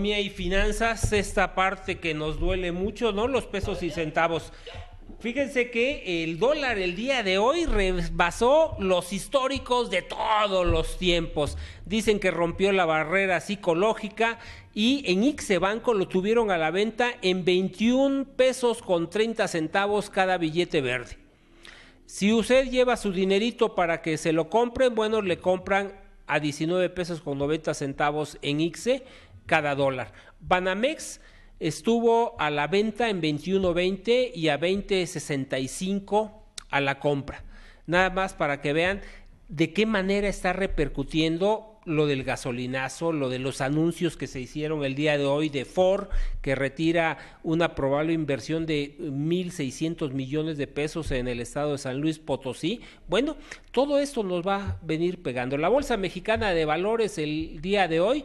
economía y finanzas, esta parte que nos duele mucho, ¿no? Los pesos y centavos. Fíjense que el dólar el día de hoy rebasó los históricos de todos los tiempos. Dicen que rompió la barrera psicológica y en Ixe Banco lo tuvieron a la venta en 21 pesos con 30 centavos cada billete verde. Si usted lleva su dinerito para que se lo compren, bueno, le compran a 19 pesos con 90 centavos en ICSE cada dólar. Banamex estuvo a la venta en 21.20 y a 20.65 a la compra. Nada más para que vean de qué manera está repercutiendo lo del gasolinazo, lo de los anuncios que se hicieron el día de hoy de Ford, que retira una probable inversión de 1.600 millones de pesos en el estado de San Luis Potosí. Bueno, todo esto nos va a venir pegando. La Bolsa Mexicana de Valores el día de hoy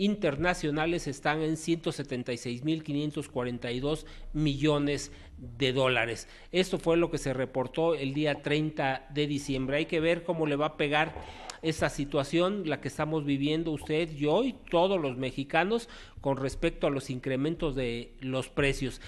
internacionales están en 176.542 millones de dólares. Esto fue lo que se reportó el día 30 de diciembre. Hay que ver cómo le va a pegar esa situación, la que estamos viviendo usted, yo y todos los mexicanos con respecto a los incrementos de los precios.